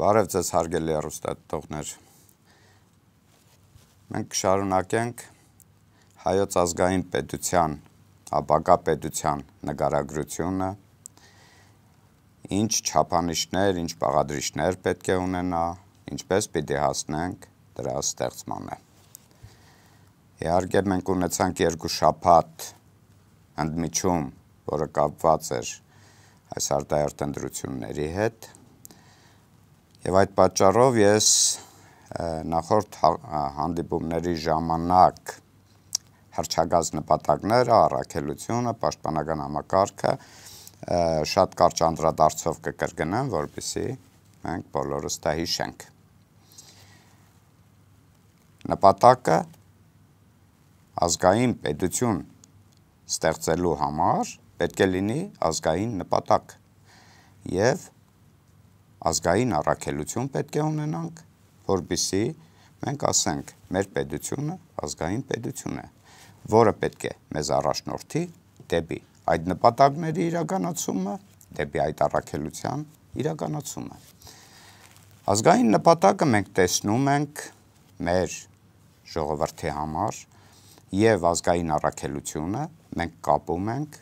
Բարև ձեզ հարգելի հեռուստատողներ։ Մենք շարունակենք հայոց ազգային պետության, ապակա պետության նկարագրությունը, ինչ չափանիշներ, ինչ բաղադրիչներ պետք է ունենա, ինչպես պիտի հասնենք դրա ստեղծմանը։ Իհարկե մենք ունեցանք երկու շաբաթ ընդմիջում, որը կապված էր այս արտահերտ ընտրությունների հետ, Եվ այդ պատճառով ես նախորդ հա, հանդիպումների ժամանակ հրճագած նպատակները, առաքելությունը, պաշտպանական համակարգը շատ կարճ անդրադարձով կկրկնեմ, որպեսզի մենք բոլորս դա հիշենք։ Նպատակը ազգային պետություն ստեղծելու համար պետք է լինի ազգային նպատակ եւ ազգային առաքելություն պետք է ունենանք, որբիսի մենք ասենք, մեր պետությունը ազգային պետություն է, որը պետք է մեզ առաջնորդի դեպի այդ նպատակների իրականացումը, դեպի այդ առաքելության իրականացումը։ Ազգային նպատակը մենք տեսնում ենք մեր ժողովրդի համար եւ ազգային առաքելությունը մենք կապում ենք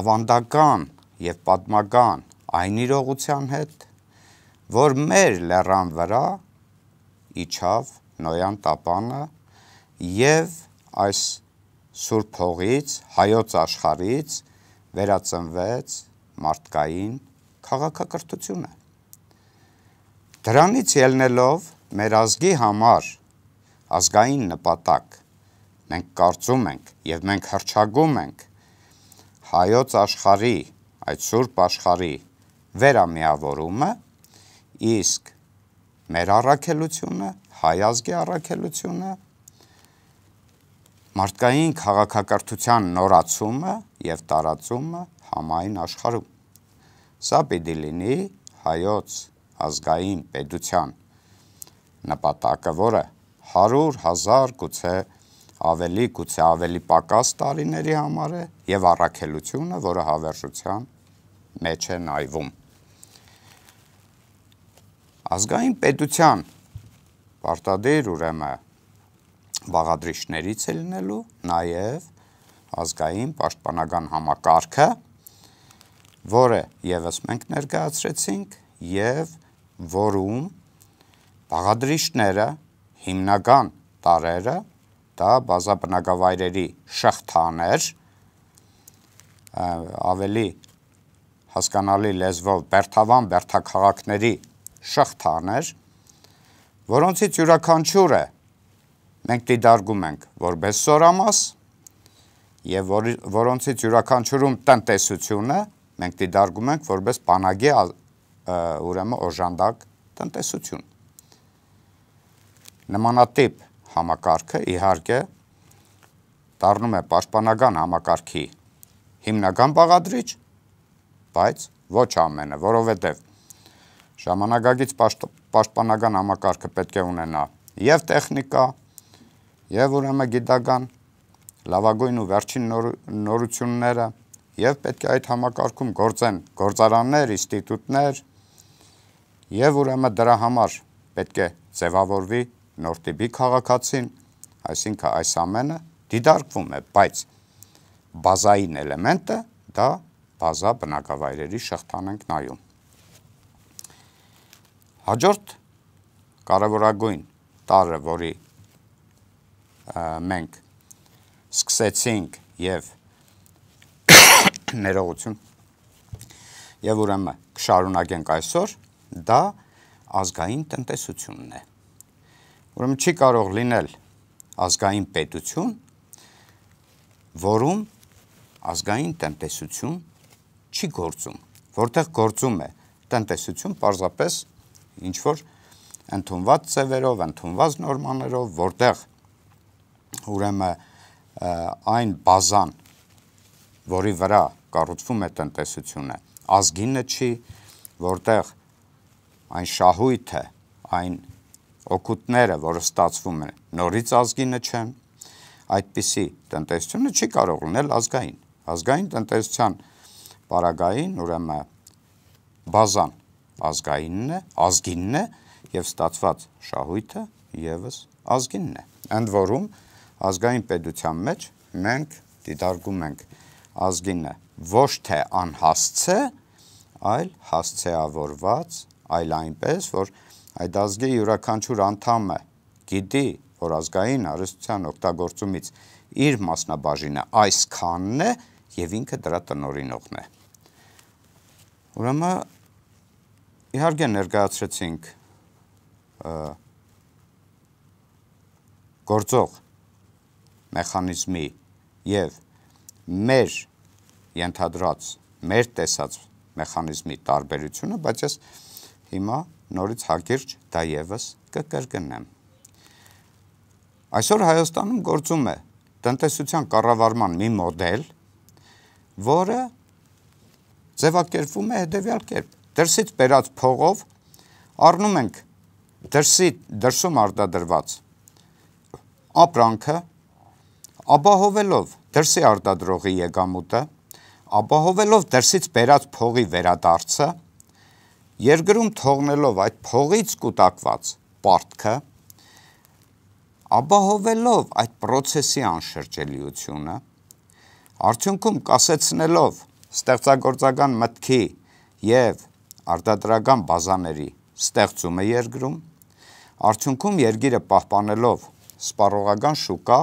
ավանդական եւ պատմական այն իրողության հետ, որ մեր լեռան վրա իջավ Նոյան տապանը եւ այս Սուրբ հողից, հայոց աշխարից վերածնվեց մարդկային քաղաքակրթությունը։ Դրանից ելնելով մեր ազգի համար ազգային նպատակ մենք կարծում ենք եւ մենք հրճագում ենք հայոց աշխարհի այդ Սուրբ աշխարհի վերամիավորումը, իսկ մեր առաքելությունը, հայազգի առաքելությունը, մարդկային քաղաքակրթության նորացումը եւ տարածումը համայն աշխարհում։ Սա պիտի լինի հայոց ազգային պետության նպատակը, որը 100 հազար գուցե 1000 ավելի գուցե ավելի պակաս տարիների համար է եւ առաքելությունը, որը հավերժության մեջ է նայվում։ Ազգային պետության պարտադիր ուրեմն բաղադրիչներից է լինելու նաեւ ազգային պաշտպանական համակարգը, որը եւս մենք ներկայացրեցինք եւ որում բաղադրիչները հիմնական տարերը դա բազաբնակավայրերի շղթաներ ավելի հասկանալի լեզվով Բերթավան Բերթակաղակների շղթաներ, որոնցից յուրաքանչյուրը մենք դիտարկում ենք որպես սորամաս եւ որ, որոնցից յուրաքանչյուրում տնտեսությունը մենք դիտարկում ենք որպես բանագի ուրեմն օժանդակ տնտեսություն։ Նմանատիպ համակարգը իհարկե դառնում է պաշտպանական համակարգի հիմնական բաղադրիչ, բայց ոչ ամենը, որովհետև ժամանակագից պաշտպանական համակարգը պետք է ունենա եւ տեխնիկա, եւ ուրեմն գիտական լավագույն ու վերջին նոր, նորությունները եւ պետք է այդ համակարգում գործեն գործարաններ, ինստիտուտներ եւ ուրեմն դրա համար պետք է ձևավորվի նոր տիպի քաղաքացին, այսինքն այս ամենը դիդարկվում է, բայց բազային էլեմենտը դա բազա բնակավայրերի շղթան ենք նայում։ Հաջորդ կարևորագույն տարը, որի մենք սկսեցինք եւ ներողություն եւ ուրեմն կշարունակենք այսօր դա ազգային տնտեսությունն է Ուրեմն չի կարող լինել ազգային պետություն, որում ազգային տնտեսություն չի գործում, որտեղ գործում է տնտեսություն պարզապես ինչ որ ընդունված ծևերով, ընդունված նորմաներով, որտեղ ուրեմն այն բազան, որի վրա կառուցվում է տնտեսությունը, ազգինը չի, որտեղ այն շահույթը, այն օգուտները, որը ստացվում են, նորից ազգինը չեն, այդպիսի տնտեսությունը չի կարող լինել ազգային։ Ազգային տնտեսության պարագային, ուրեմն բազան ազգայինն է, ազգինն է եւ ստացված շահույթը եւս ազգինն է։ Ընդ որում ազգային պետության մեջ մենք դիտարկում ենք ազգինը ոչ թե անհասցե, այլ հասցեավորված, այլ այնպես, որ այդ ազգի յուրաքանչյուր անդամը գիտի, որ ազգային հարստության օգտագործումից իր մասնաբաժինը այսքանն է եւ ինքը դրա տնորինողն է։ Ուրեմն իհարկե ներկայացրեցինք գործող մեխանիզմի եւ մեր ենթադրած, մեր տեսած մեխանիզմի տարբերությունը, բայց ես հիմա նորից հակիրճ դա եւս կկրկնեմ։ Այսօր Հայաստանում գործում է տնտեսության կառավարման մի մոդել, որը ձևակերպվում է հետևյալ կերպ. դրսից բերած փողով առնում ենք դրսի դրսում արտադրված ապրանքը ապահովելով դրսի արտադրողի եկամուտը, ապահովելով դրսից բերած փողի վերադարձը Երկրում թողնելով այդ փողից կուտակված պարտքը, ապահովելով այդ process-ի անշրջելիությունը, արդյունքում կասեցնելով ստեղծագործական մտքի եւ արտադրական բազաների ստեղծումը երկրում, արդյունքում երկիրը պահպանելով սպառողական շուկա,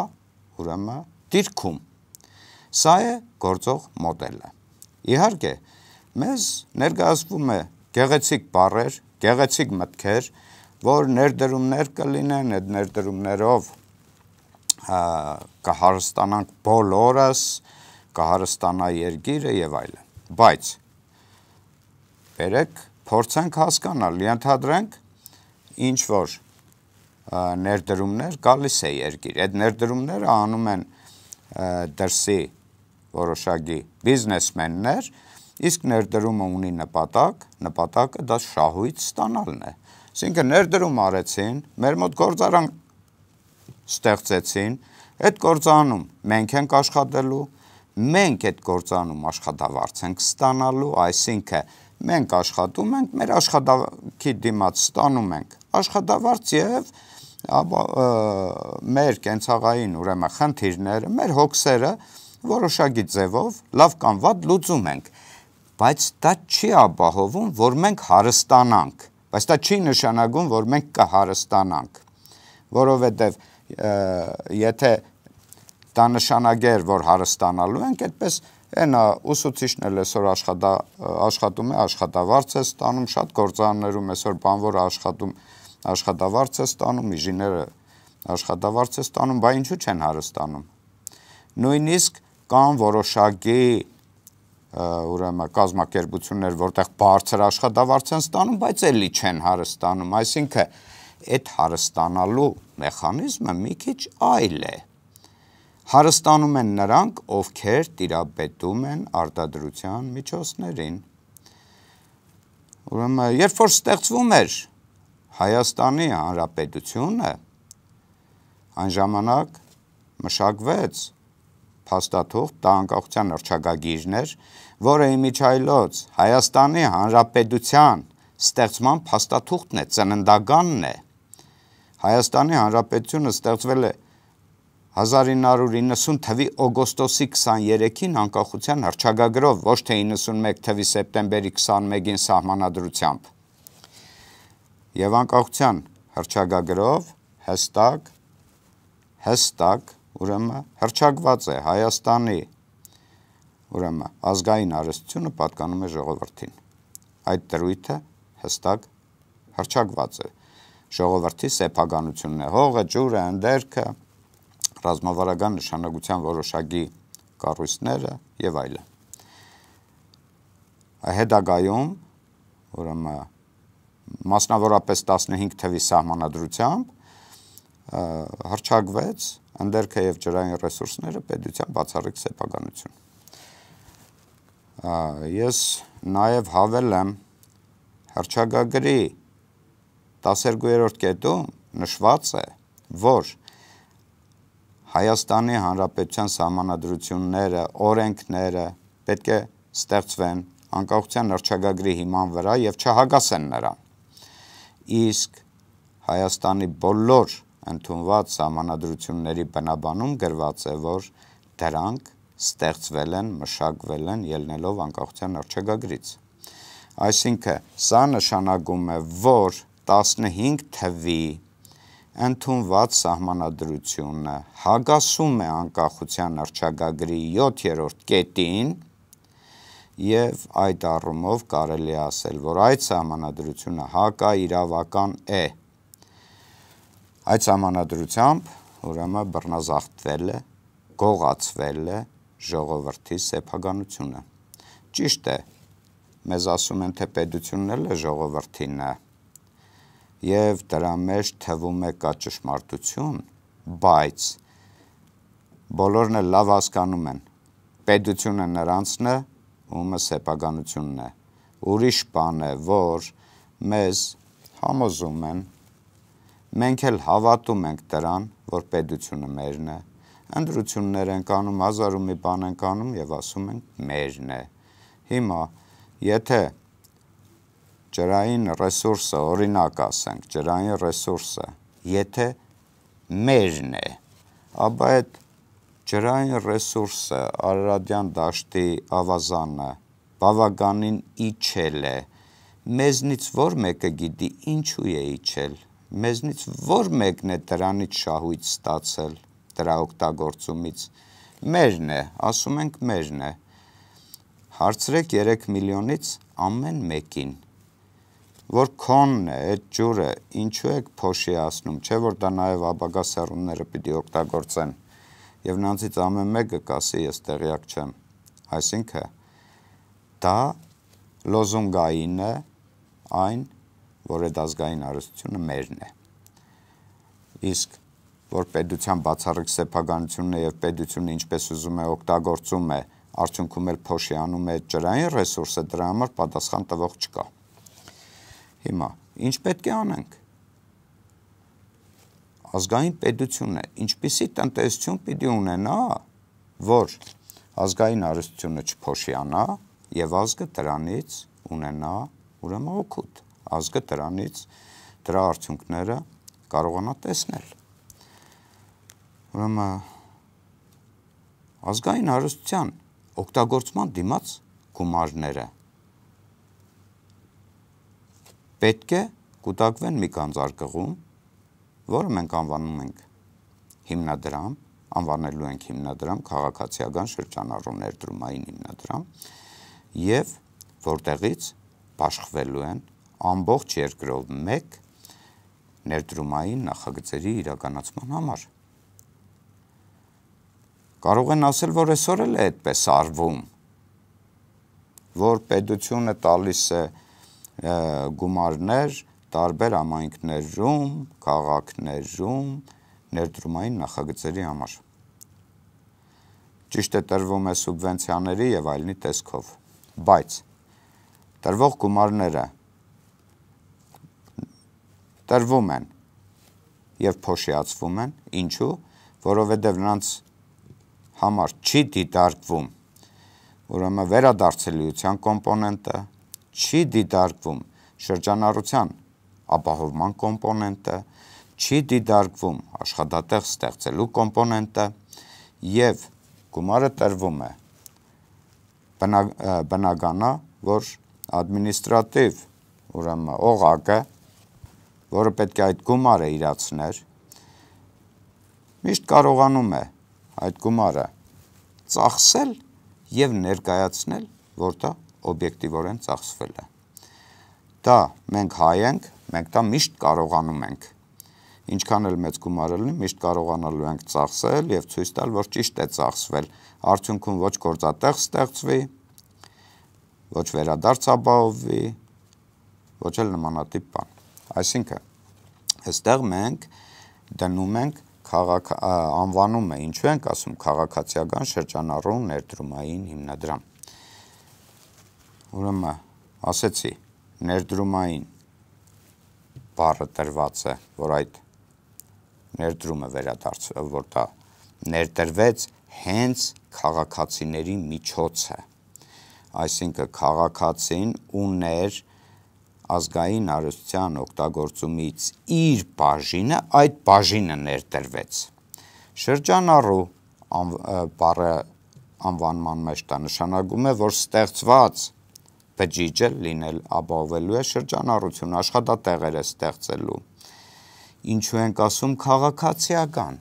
ուրեմն դիրքում։ Սա է գործող մոդելը։ Իհարկե, մեզ ներկայացվում է գեղեցիկ բարեր, գեղեցիկ մտքեր, որ ներդրումներ կլինեն, այդ ներդրումներով կհարստանանք բոլորս, կհարստանա երկիրը եւ այլն։ Բայց բերեք փորձենք հասկանալ, ենթադրենք ինչ որ ներդրումներ գալիս է երկիր։ Այդ ներդրումները անում են դրսի որոշակի բիզնեսմեններ, Իսկ ներդրումը ունի նպատակ, նպատակը դա շահույթ ստանալն է։ Այսինքն ներդրում արեցին, մեր մոտ գործարան ստեղծեցին, այդ գործանում մենք ենք աշխատելու, մենք այդ գործանում աշխատավարձ ենք ստանալու, այսինքն մենք աշխատում ենք, մեր աշխատավարձի դիմաց ստանում ենք աշխատավարձ եւ մեր կենցաղային ուրեմն խնդիրները, մեր հոգսերը որոշակի ձևով լավ կամ վատ լուծում ենք բայց դա չի ապահովում, որ մենք հարստանանք, բայց դա չի նշանակում, որ մենք կհարստանանք, որովհետև եթե դա նշանակեր, որ հարստանալու ենք, այդպես այն ուսուցիչն էլ այսօր աշխատա աշխատում է, աշխատավարձ է ստանում շատ գործարաններում այսօր բանվոր աշխատում աշխատավարձ է ստանում, ինժեները աշխատավարձ է ստանում, բայց ինչու չեն հարստանում։ Նույնիսկ կան որոշակի ուրեմն կազմակերպություններ, որտեղ բարձր աշխատավարձ են ստանում, բայց էլի չեն հարստանում, այսինքն այդ հարստանալու մեխանիզմը մի քիչ այլ է։ Հարստանում են նրանք, ովքեր տիրապետում են արտադրության միջոցներին։ Ուրեմն երբ որ ստեղծվում էր Հայաստանի Հանրապետությունը այն ժամանակ մշակվեց փաստաթուղթ դա անկախության հռչակագիրն էր, որը իմիջայլոց Հայաստանի Հանրապետության ստեղծման փաստաթուղթն է, ծննդականն է։ Հայաստանի Հանրապետությունը ստեղծվել է 1990 թվի օգոստոսի 23-ին անկախության հռչակագրով, ոչ թե 91 թվի սեպտեմբերի 21-ին սահմանադրությամբ։ Եվ անկախության հռչակագրով հստակ հստակ ուրեմն հրճակված է Հայաստանի ուրեմն ազգային արհեստությունը պատկանում է ժողովրդին։ Այդ դրույթը հստակ հրճակված է։ Ժողովրդի սեփականությունն է, հողը, ջուրը, ընդերքը, ռազմավարական նշանակության որոշակի կառույցները եւ այլը։ Հետագայում, ուրեմն մասնավորապես 15 թվի սահմանադրությամբ հրճակվեց ընդերքը եւ ջրային ռեսուրսները պետության բացառիկ սեփականություն։ Ես նաեւ հավել եմ հրճագագրի 12-րդ կետում նշված է, որ Հայաստանի Հանրապետության սահմանադրությունները, օրենքները պետք է ստեղծվեն անկախության հրճագագրի հիման վրա եւ չհագասեն նրան։ Իսկ Հայաստանի բոլոր ընդունված համանadrությունների բնաբանում գրված է, որ դրանք ստեղծվել են, մշակվել են ելնելով անկախության արժեգագրից։ Այսինքն, սա նշանակում է, որ 15 թվի ընդունված սահմանադրությունը հագասում է անկախության արժեգագրի 7-րդ կետին եւ այդ առումով կարելի ասել, որ այդ սահմանադրությունը հակա իրավական է։ հակա Այդ համանadrությամբ ուրեմն բռնազավթվել է, գողացվել է ժողովրդի սեփականությունը։ Ճիշտ է, մեզ ասում են, թե պետությունն էլ է ժողովրդին է։ Եվ դրա մեջ թվում է կա ճշմարտություն, բայց բոլորն էլ լավ հասկանում են, պետությունը նրանցն է, ումը սեփականությունն է։ Ուրիշ բան է, որ մեզ համոզում են Մենք էլ հավատում ենք դրան, որ պետությունը մերն է։ Ընդրություններ ենք անում, հազար ու մի բան ենք անում եւ ասում ենք մերն է։ Հիմա եթե ջրային ռեսուրսը, օրինակ ասենք, ջրային ռեսուրսը, եթե մերն է, ապա այդ ջրային ռեսուրսը Արարատյան դաշտի ավազանը բավականին իջել է։ Մեզնից ո՞ր մեկը գիտի ինչու է իջել մեզնից ո՞ր մեկն է դրանից շահույթ ստացել դրա օգտագործումից։ Մերն է, ասում ենք մերն է։ Հարցրեք 3 միլիոնից ամեն մեկին, որ քոնն է այդ ջուրը, ինչու եք փոշի ասնում, չէ՞ որ դա նաև ապագա սերունդները պիտի օգտագործեն։ Եվ նրանցից ամեն մեկը կասի, ես տեղյակ չեմ։ Այսինքն դա լոզունգային է, այն որ այդ ազգային արհեստությունը մերն է։ Իսկ որ պետության բացառիկ սեփականությունն է եւ պետությունը ինչպես ուզում է օգտագործում է, արդյունքում էլ փոշի անում է ջրային ռեսուրսը, դրա համար պատասխան տվող չկա։ Հիմա ինչ պետք է անենք ազգային պետությունը ինչպիսի տնտեսություն պիտի ունենա, որ ազգային արհեստությունը չփոշիանա եւ ազգը դրանից ունենա ուրեմն օգուտ ազգը դրանից դրա արդյունքները կարողանա տեսնել։ Ուրեմն ազգային հարստության օգտագործման դիմաց գումարները պետք է կուտակվեն մի կանձարգղում, որը մենք անվանում ենք հիմնադրամ, անվանելու ենք հիմնադրամ, քաղաքացիական շրջանառու ներդրումային հիմնադրամ, եւ որտեղից ապաշխվելու են ամբողջ երկրով 1 ներդրումային նախագծերի իրականացման համար։ Կարող են ասել, որ այսօր էլ է այդպես արվում, որ պետությունը տալիս է գումարներ տարբեր ամայնքներում, քաղաքներում ներդրումային նախագծերի համար։ Ճիշտ է տրվում է սուբվենցիաների եւ այլնի տեսքով, բայց տրվող գումարները տրվում են եւ փոշիացվում են, ինչու? Որովհետեւ նրանց համար չի դիտարկվում ուրեմն վերադարձելիության կոմպոնենտը, չի դիտարկվում շրջանառության ապահովման կոմպոնենտը, չի դիտարկվում աշխատատեղ ստեղծելու կոմպոնենտը եւ գումարը տրվում է բնակ, բնականա, որ ադմինիստրատիվ ուրեմն օղակը որը պետք է այդ գումարը իրացներ, միշտ կարողանում է այդ գումարը ծախսել եւ ներկայացնել, որ դա օբյեկտիվորեն ծախսվել է։ Դա մենք հայ ենք, մենք դա միշտ կարողանում ենք։ Ինչքան էլ մեծ գումարը լինի, միշտ կարողանալու ենք ծախսել եւ ցույց տալ, որ ճիշտ է ծախսվել։ Արդյունքում ոչ գործատեղ ստեղծվի, ոչ վերադարձ ապահովվի, ոչ էլ նմանատիպ բան։ Այսինքն այստեղ մենք դնում ենք քաղաք անվանումը, ինչու ենք ասում քաղաքացիական շրջանառուն ներդրումային հիմնադրամ։ Ուրեմն ասեցի ներդրումային բառը տրված է, որ այդ ներդրումը վերադարձ որ դա ներդրվեց հենց քաղաքացիների միջոցը։ Այսինքն քաղաքացին ուներ ու ազգային արհեստության օգտագործումից իր բաժինը, այդ բաժինը ներդրվեց։ Շրջանառու բառը անվանման մեջ դա նշանակում է, որ ստեղծված բջիջը լինել ապահովելու է շրջանառություն, աշխատատեղեր է ստեղծելու։ Ինչու ենք ասում քաղաքացիական։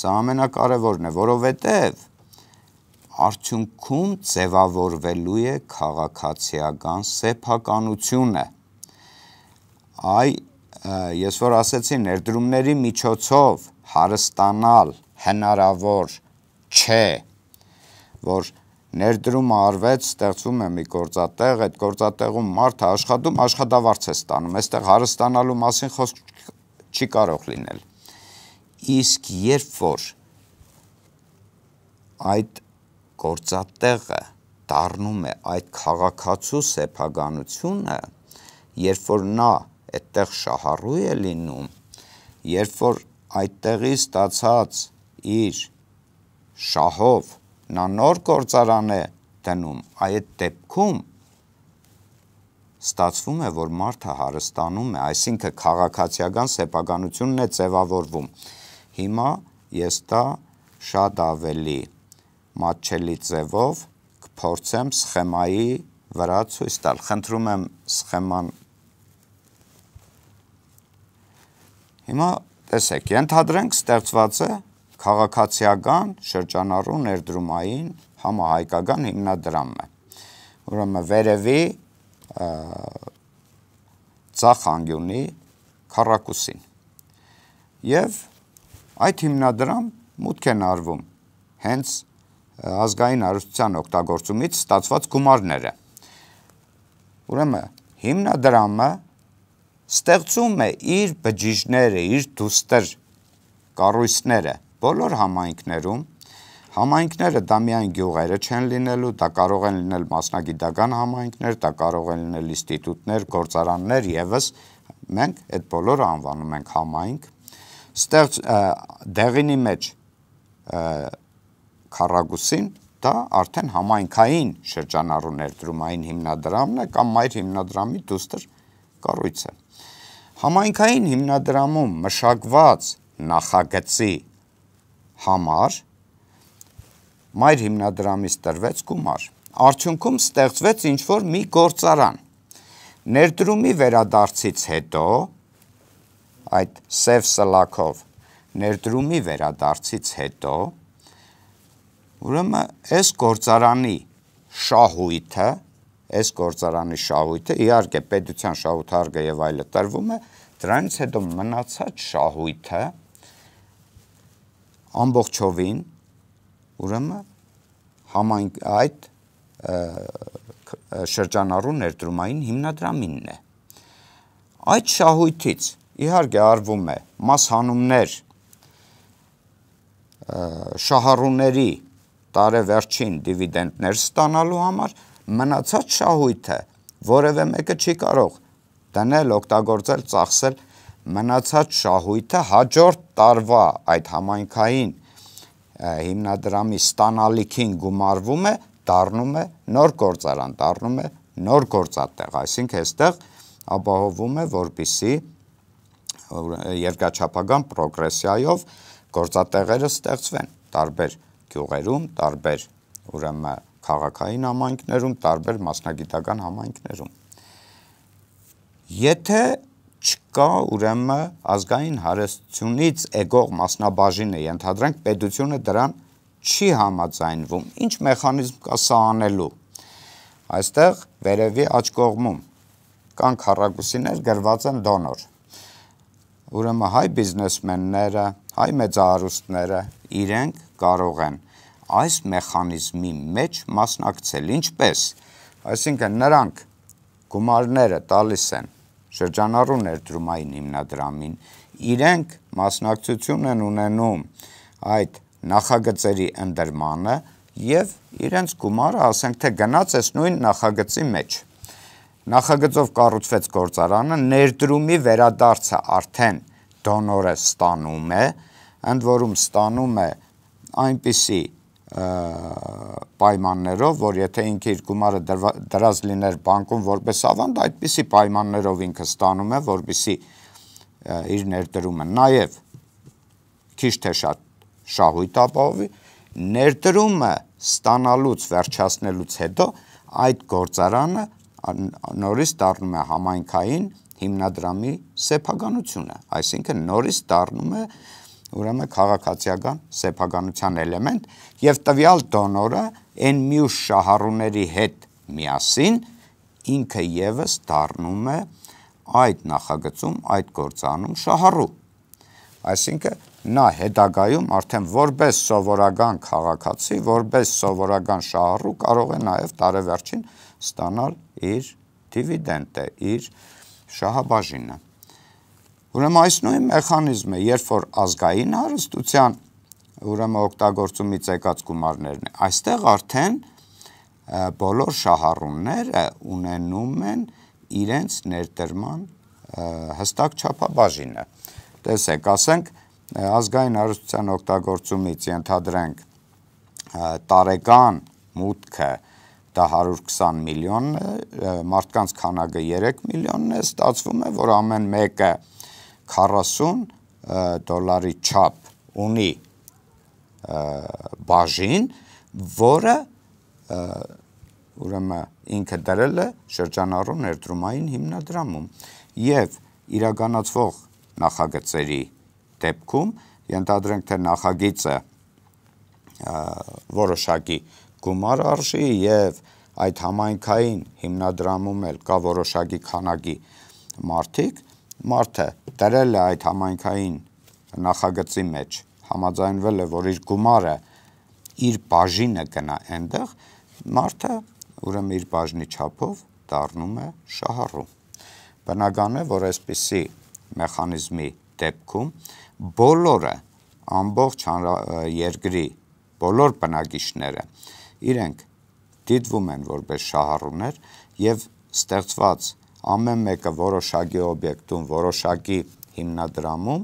Սա ամենակարևորն է, որովհետև արդյունքում ձևավորվելու է քաղաքացիական սեփականությունը այ ես որ ասեցի ներդրումների միջոցով հարստանալ հնարավոր չէ, որ ներդրումը արվեց, ստեղծվում է մի գործատեղ, այդ գործատեղում մարդը աշխատում, աշխատավարձ է ստանում, այստեղ հարստանալու մասին խոսք չի կարող լինել։ Իսկ երբ որ այդ գործատեղը դառնում է այդ քաղաքացու սեփականությունը, երբ որ նա այդտեղ շահառու է լինում, երբ որ այդտեղի ստացած իր շահով նա նոր գործարան է դնում, այդ դեպքում ստացվում է, որ մարդը հարստանում է, այսինքն քաղաքացիական սեփականությունն է ձևավորվում։ Հիմա ես դա շատ ավելի մատչելի ձևով կփորձեմ սխեմայի վրա ցույց տալ։ Խնդրում եմ սխեման Հիմա տեսեք, ենթադրենք ստեղծված է քաղաքացիական շրջանառու ներդրումային համահայկական հիմնադրամը։ Ուրեմն վերևի ցախանգյունի քարակուսին։ Եվ այդ հիմնադրամ մուտք են արվում հենց ազգային արհեստության օգտագործումից ստացված գումարները։ Ուրեմն հիմնադրամը ստեղծում է իր բջիջները, իր դուստր կառույցները բոլոր համայնքներում համայնքները դա միայն գյուղերը չեն լինելու, դա կարող են լինել մասնագիտական համայնքներ, դա կարող են լինել ինստիտուտներ, գործարաններ եւս մենք այդ բոլորը անվանում ենք համայնք ստեղ դեղինի մեջ քարագուսին դա արդեն համայնքային շրջանառու ներդրումային հիմնադրամն է կամ մայր հիմնադրամի դուստր կառույց է Համայնքային հիմնադրամում մշակված նախագծի համար մայր հիմնադրամից տրվեց գումար։ Արդյունքում ստեղծվեց ինչ-որ մի գործարան։ Ներդրումի վերադարձից հետո այդ սև սլակով ներդրումի վերադարձից հետո ուրեմն այս գործարանի շահույթը այս գործարանի շահույթը, իհարկե պետության շահութարգը եւ այլը տրվում է, դրանից հետո մնացած շահույթը ամբողջովին ուրեմն համայն այդ շրջանառու ներդրումային հիմնադրամինն է։ Այդ շահույթից իհարկե արվում է մասհանումներ շահառուների տարեվերջին դիվիդենդներ ստանալու համար, մնացած շահույթը որևէ մեկը չի կարող դնել, օգտագործել, ծախսել մնացած շահույթը հաջորդ տարվա այդ համայնքային հիմնադրամի ստանալիքին գումարվում է, դառնում է նոր գործարան, դառնում է նոր գործատեղ, այսինքն այստեղ ապահովում է որպիսի երկաչափական պրոգրեսիայով գործատեղերը ստեղծվեն տարբեր գյուղերում, տարբեր ուրեմն քաղաքային համայնքներում, տարբեր մասնագիտական համայնքներում։ Եթե չկա ուրեմն ազգային հարստությունից եկող մասնաբաժինը, ենթադրենք պետությունը դրան չի համաձայնվում։ Ինչ մեխանիզմ կա սա անելու։ Այստեղ վերևի աջ կողմում կան քառակուսիներ գրված են դոնոր։ Ուրեմն հայ բիզնեսմենները, հայ մեծահարուստները իրենք կարող են այս մեխանիզմի մեջ մասնակցել։ Ինչպես։ Այսինքն նրանք գումարները տալիս են շրջանառու ներդրումային հիմնադրամին, իրենք մասնակցություն են ունենում այդ նախագծերի ընդրմանը եւ իրենց գումարը, ասենք թե գնաց էս նույն նախագծի մեջ։ Նախագծով կառուցվեց գործարանը, ներդրումի վերադարձը արդեն դոնորը ստանում է, ընդ որում ստանում է այնպիսի պայմաններով, որ եթե ինքը իր գումարը դրած լիներ բանկում որպես ավանդ, այդպիսի պայմաններով ինքը ստանում է, որպիսի իր ներդրումը նաև քիչ թե շատ շահույթ ապահովի, ներդրումը ստանալուց վերջացնելուց հետո այդ գործարանը նորից դառնում է համայնքային հիմնադրամի սեփականությունը, այսինքն նորից դառնում է ուրեմն քաղաքացիական սեփականության էլեմենտ եւ տվյալ դոնորը այն մյուս շահառուների հետ միասին ինքը եւս դառնում է այդ նախագծում, այդ գործանում շահառու։ Այսինքն նա հետագայում արդեն որպես սովորական քաղաքացի, որպես սովորական շահառու կարող է նաև տարեվերջին ստանալ իր դիվիդենդը, իր շահաբաժինը։ Ուրեմն այս նույն մեխանիզմը, երբ որ ազգային հարստության ուրեմն օգտագործումից եկած գումարներն է, այստեղ արդեն բոլոր շահառունները ունենում են իրենց ներդրման հստակ չափաբաժինը։ Տեսեք, ասենք ազգային հարստության օգտագործումից ենթադրենք տարեկան մուտքը դա 120 միլիոնն է, մարդկանց քանակը 3 միլիոնն է, ստացվում է, որ ամեն մեկը մեկ 40 դոլարի չափ ունի բաժին, որը ուրեմն ինքը դրել է շրջանառու ներդրումային հիմնադրամում եւ իրականացվող նախագծերի դեպքում ենթադրենք թե նախագիծը որոշակի գումար արժի եւ այդ համայնքային հիմնադրամում էլ կա որոշակի քանակի մարդիկ, մարդը դրել է այդ համայնքային նախագծի մեջ, համաձայնվել է, որ իր գումարը իր բաժինը գնա այնտեղ, մարդը ուրեմն իր բաժնի չափով դառնում է շահառու։ Բնական է, որ այսպիսի մեխանիզմի դեպքում բոլորը ամբողջ երկրի բոլոր բնակիչները իրենք դիտվում են որպես շահառուներ եւ ստեղծված ամեն մեկը որոշակի օբյեկտում, որոշակի հիմնադրամում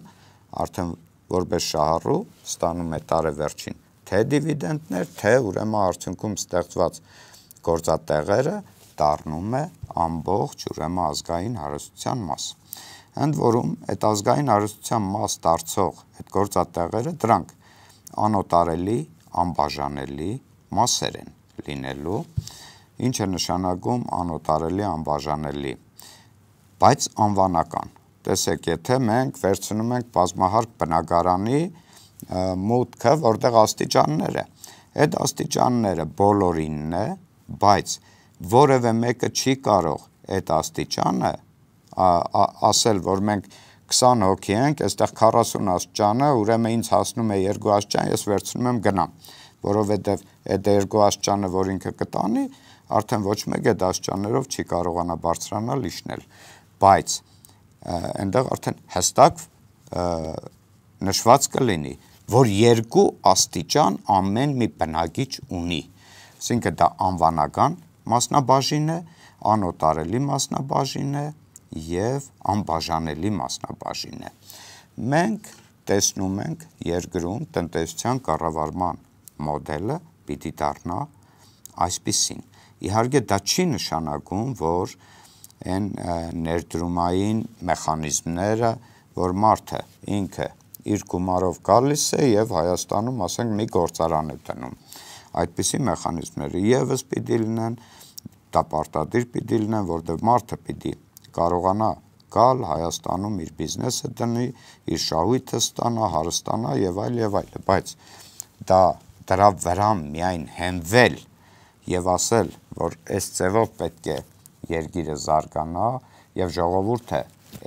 արդեն որպես շահառու ստանում է տարեվերջին թե դիվիդենդներ, թե ուրեմն արդյունքում ստեղծված գործատեղերը դառնում է ամբողջ ուրեմն ազգային հարստության մաս։ Ընդ որում, այդ ազգային հարստության մաս դարձող այդ գործատեղերը դրանք անոտարելի, անբաժանելի մասեր են լինելու, ինչը նշանակում անոտարելի, անբաժանելի բայց անվանական։ Տեսեք, եթե մենք վերցնում ենք բազմահարկ բնակարանի մուտքը, որտեղ աստիճաններ է, այդ աստիճանները բոլորինն է, բայց որևէ մեկը չի կարող այդ աստիճանը ասել, որ մենք 20 հոգի ենք, այստեղ 40 աստիճանը, ուրեմն ինձ հասնում է երկու աստիճան, ես վերցնում եմ գնամ, որովհետև այդ երկու աստիճանը, որ ինքը կտանի, արդեն ոչ մեկ այդ աստիճաններով չի կարողանա բարձրանալ, իջնել բայց այնտեղ արդեն հստակ նշված կլինի, որ երկու աստիճան ամեն մի բնագիչ ունի։ Այսինքն դա անվանական մասնաբաժինն է, անոտարելի մասնաբաժինն է եւ անբաժանելի մասնաբաժինն է։ Մենք տեսնում ենք երկրում տնտեսության կառավարման մոդելը պիտի դառնա այսպեսին։ Իհարկե դա չի նշանակում, որ են ներդրումային մեխանիզմները, որ մարդը ինքը իր գումարով գալիս է եւ Հայաստանում, ասենք, մի գործարան է տնում։ Այդպիսի մեխանիզմները եւս պիտի լինեն, դա պարտադիր պիտի լինեն, որտեղ մարդը պիտի կարողանա գալ Հայաստանում իր բիզնեսը դնի, իր շահույթը ստանա, հարստանա եւ այլ եւ այլ, բայց դա դրա վրա միայն հենվել եւ ասել, որ այս ձևով պետք է երկիրը զարգանա եւ ժողովուրդը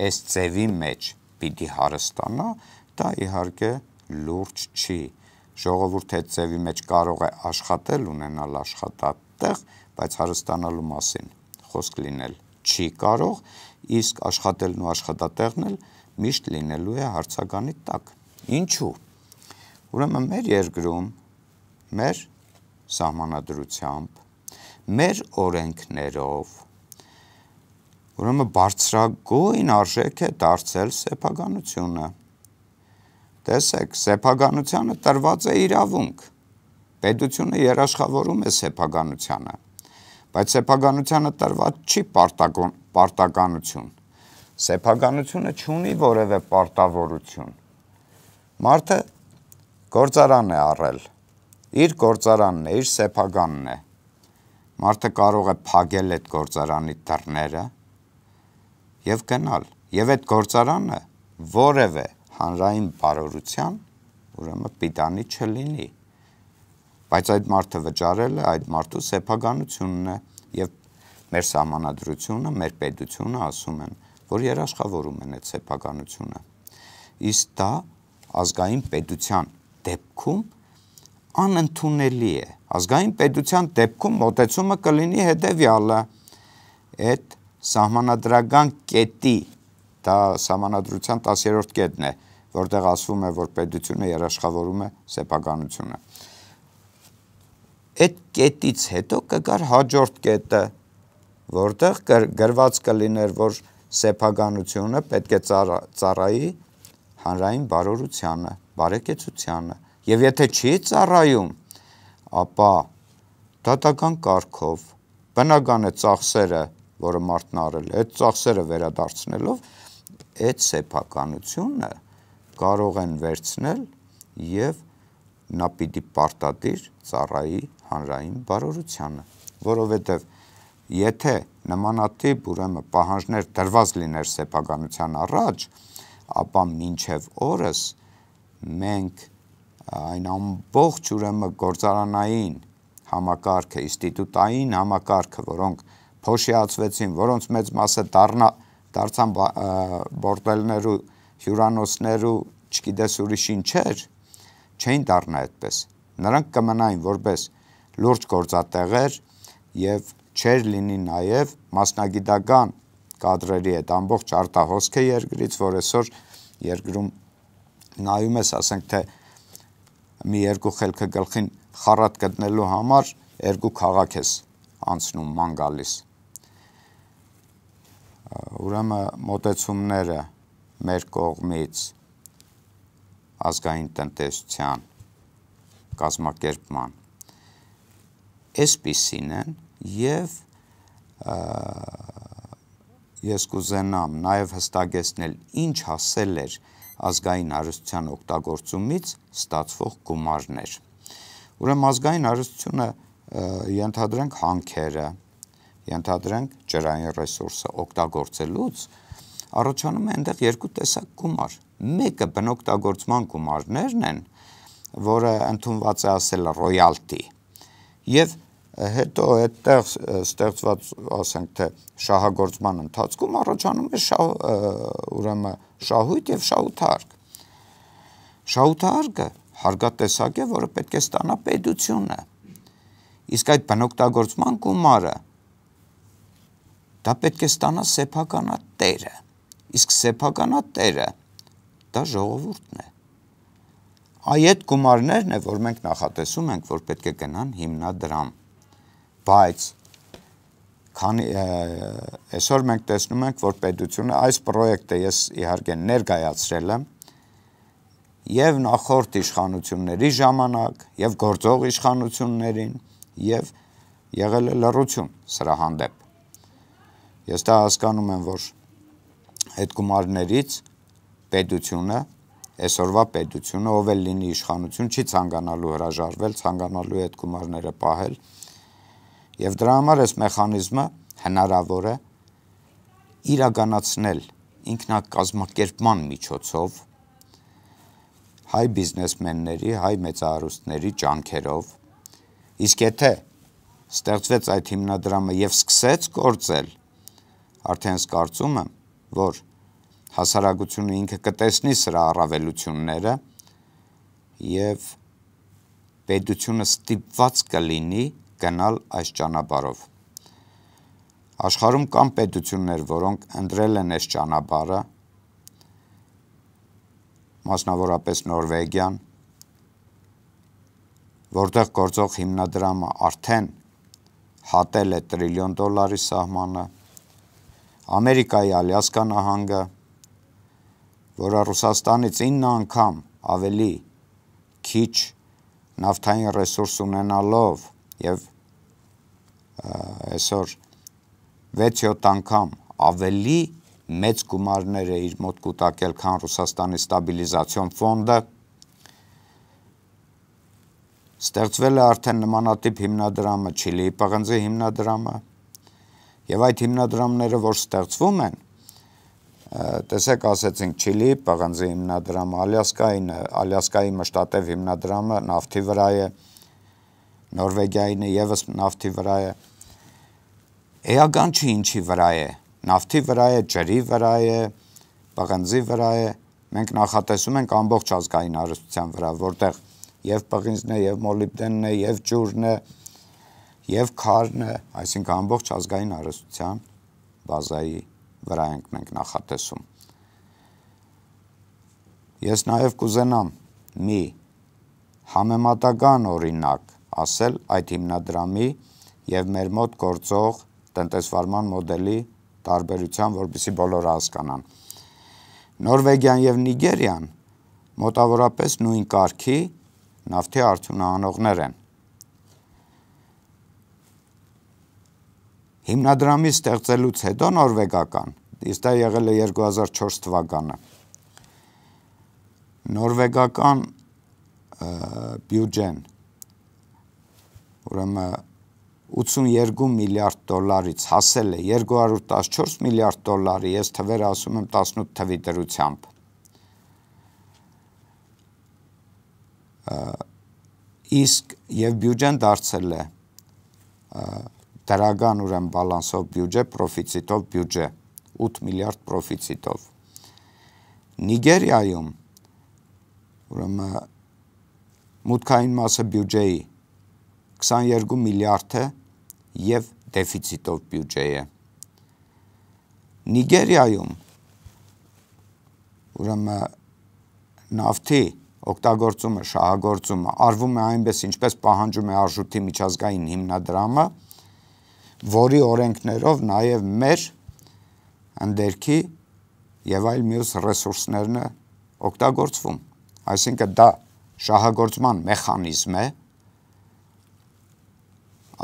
այս ծևի մեջ պիտի հարստանա, դա իհարկե լուրջ չի։ Ժողովուրդը այդ ծևի մեջ կարող է աշխատել, ունենալ աշխատատեղ, բայց հարստանալու մասին խոսք լինել չի կարող, իսկ աշխատելն ու աշխատատեղն էլ միշտ լինելու է հարցականի տակ։ Ինչու՞։ Ուրեմն մեր երկրում մեր սահմանադրությամբ, մեր օրենքներով, Ուրեմն բարձրագույն արժեք է դարձել սեփականությունը։ Տեսեք, սեփականությունը տրված է իրավունք։ Պետությունը երաշխավորում է սեփականությունը, բայց սեփականությունը տրված չի պարտական պարտականություն։ Սեփականությունը չունի որևէ պարտավորություն։ Մարդը գործարան է առել։ Իր գործարանն է, իր սեփականն է։ Մարդը կարող է փակել այդ գործարանի դռները, եւ գնալ։ Եվ այդ գործարանը որևէ հանրային բարօրության ուրեմն պիտանի չլինի։ Բայց այդ մարդը վճարել է այդ մարդու սեփականությունն է եւ մեր համանadrությունը, մեր պետությունը ասում են, որ երաշխավորում են այդ սեփականությունը։ Իսկ դա ազգային պետության դեպքում անընդունելի է։ Ազգային պետության դեպքում մտածումը կլինի հետևյալը. այդ սահմանադրական կետի, դա սահմանադրության 10-րդ կետն է, որտեղ ասվում է, որ պետությունը երաշխավորում է սեփականությունը։ Այդ կետից հետո կգար հաջորդ կետը, որտեղ կր, գրված կլիներ, որ սեփականությունը պետք է ծառայի հանրային բարօրությանը, բարեկեցությանը։ Եվ եթե չի ծառայում, ապա դատական կարգով բնական է ծախսերը որը մարդն արել է, այդ ծախսերը վերադարձնելով այդ սեփականությունը կարող են վերցնել եւ նա պիտի պարտադիր ծառայի հանրային բարօրությանը, որովհետեւ եթե նմանատիպ ուրեմն պահանջներ դրված լիներ սեփականության առաջ, ապա մինչև օրս մենք այն ամբողջ ուրեմն գործարանային համակարգը, ինստիտուտային համակարգը, որոնք փոշիացվեցին, որոնց մեծ մասը դառնա դարձան բորդելներու, հյուրանոցներու, չգիտես ուրիշին չէր, չէին դառնա այդպես։ Նրանք կմնային որպես լուրջ գործատեղեր եւ չեր լինի նաեւ մասնագիտական կադրերի այդ ամբողջ արտահոսքը երկրից, որ այսօր երկրում նայում ես, ասենք թե մի երկու խելքը գլխին խառատ գտնելու համար երկու քաղաք ես անցնում ման գալիս Ուրեմն մոտեցումները մեր կողմից ազգային տնտեսության կազմակերպման այսպիսին են եւ ես կուզենամ նաեւ հստակեցնել ինչ հասել էր ազգային արհեստության օգտագործումից ստացվող գումարներ։ Ուրեմն ազգային արհեստությունը ենթադրենք հանքերը, ենթադրենք ջրային ռեսուրսը օգտագործելուց առաջանում է այնտեղ երկու տեսակ գումար։ Մեկը բնօգտագործման գումարներն են, որը ընդունված է ասել ռոյալտի։ Եվ հետո այդտեղ ստեղծված, ասենք թե շահագործման ընթացքում առաջանում է շահ ուրեմն շահույթ եւ շահութարկ։ Շահութարկը հարգատեսակ է, որը պետք է ստանա պետությունը։ Իսկ այդ բնօգտագործման գումարը Դա պետք է ստանա սեփականատերը։ Իսկ սեփականատերը դա ժողովուրդն է։ Այ այդ գումարներն է, որ մենք նախատեսում ենք, որ պետք է գնան հիմնադրամ։ Բայց քանի այսօր մենք տեսնում ենք, որ պետությունը այս պրոյեկտը ես իհարկե ներկայացրել եմ եւ նախորդ իշխանությունների ժամանակ եւ գործող իշխանություններին եւ եղել է լրություն սրա հանդեպ Ես դա հասկանում եմ, որ այդ գումարներից պետությունը, այսօրվա պետությունը, ով էլ լինի իշխանություն, չի ցանկանալու հրաժարվել, ցանկանալու այդ գումարները պահել։ Եվ դրա համար այս մեխանիզմը հնարավոր է իրականացնել ինքնակազմակերպման միջոցով հայ բիզնեսմենների, հայ մեծահարուստների ճանկերով։ Իսկ եթե ստեղծվեց այդ հիմնադրամը եւ սկսեց գործել, Արդեն ես կարծում եմ, որ հասարակությունը ինքը կտեսնի սրա առավելությունները եւ պետությունը ստիպված կլինի գնալ այս ճանապարով։ Աշխարհում կան պետություններ, որոնք ընտրել են այս ճանապարհը, մասնավորապես Նորվեգիան, որտեղ գործող հիմնադրամը արդեն հատել է տրիլիոն դոլարի սահմանը, Ամերիկայի Ալյասկա նահանգը, որը Ռուսաստանից 9 անգամ ավելի քիչ նավթային ռեսուրս ունենալով եւ այսօր 6-7 անգամ ավելի մեծ գումարներ է իր մոտ կուտակել, քան Ռուսաստանի ստաբիլիզացիոն ֆոնդը։ Ստեղծվել է արդեն նմանատիպ հիմնադրամը Չիլիի պղնձի հիմնադրամը, Եվ այդ հիմնադրամները, որ ստեղծվում են, տեսեք ասեցինք Չիլի, Պղնձի հիմնադրամը, Ալյասկային, Ալյասկայի մշտատև հիմնադրամը նավթի վրա է, Նորվեգիայինը եւս նավթի վրա է։ Էական չի ինչի վրա է։ Նավթի վրա է, ջրի վրա է, Պղնձի վրա է։ Մենք նախատեսում ենք ամբողջ ազգային արհեստության վրա, որտեղ եւ Պղնձն է, եւ Մոլիբդենն է, եւ Ջուրն է, և եւ քարն է, այսինքն ամբողջ ազգային արհեստության բազայի վրա ենք մենք նախատեսում։ Ես նաեւ կուզենամ մի համեմատական օրինակ ասել այդ հիմնադրամի եւ մեր մոտ գործող տնտեսվարման մոդելի տարբերության, որբիսի բոլորը հասկանան։ Նորվեգիան եւ Նիգերիան մոտավորապես նույն կարգի նավթի արդյունահանողներ են հիմնադրամի ստեղծելուց հետո նորվեգական, իսկ դա եղել է 2004 թվականը։ Նորվեգական բյուջեն ուրեմն 82 միլիարդ դոլարից հասել է 214 միլիարդ դոլարի, ես թվերը ասում եմ 18 թվի դրությամբ։ Իսկ եւ բյուջեն դարձել է դրական ուրեմն բալանսով բյուջե, պրոֆիցիտով բյուջե, 8 միլիարդ պրոֆիցիտով։ Նիգերիայում ուրեմն մուտքային մասը բյուջեի 22 միլիարդ է եւ դեֆիցիտով բյուջե է։ Նիգերիայում ուրեմն նավթի օգտագործումը, շահագործումը արվում է այնպես, ինչպես պահանջում է արժույթի միջազգային հիմնադրամը 2019 որի օրենքներով նաև մեր ընդերքի եւ այլ մյուս ռեսուրսներն օգտագործվում։ Այսինքն դա շահագործման մեխանիզմ է,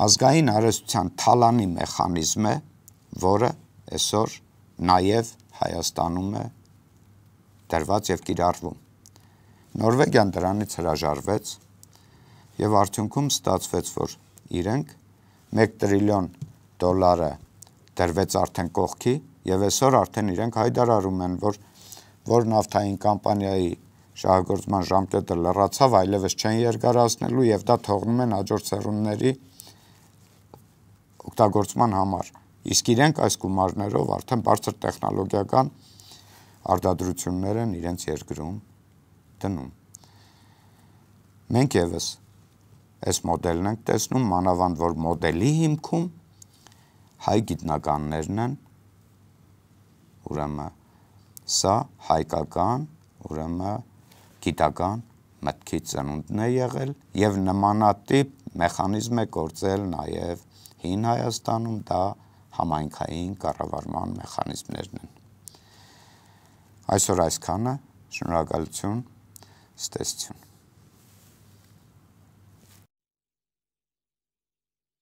ազգային արհեստության թալանի մեխանիզմ է, որը այսօր նաև Հայաստանում է դրված եւ կիրառվում։ Նորվեգիան դրանից հրաժարվեց եւ արդյունքում ստացվեց, որ իրենք 1 տրիլիոն դոլարը դրվեց արդեն կողքի եւ այսօր արդեն իրենք հայտարարում են, որ որ նավթային կամպանիայի շահագործման ժամկետը լրացավ, այլևս չեն երկարացնելու եւ դա թողնում են հաջորդ սերունդների օգտագործման համար։ Իսկ իրենք այս գումարներով արդեն բարձր տեխնոլոգիական արտադրություններ են իրենց երկրում դնում։ Մենք եւս այս մոդելն ենք տեսնում, մանավանդ որ մոդելի հիմքում հայ գիտնականներն են, ուրեմն սա հայկական, ուրեմն գիտական մտքի ծնունդն է եղել եւ նմանատիպ մեխանիզմ է գործել նաեւ հին Հայաստանում դա համայնքային կառավարման մեխանիզմներն են։ Այսօր այսքանը շնորհակալություն, ստեսություն։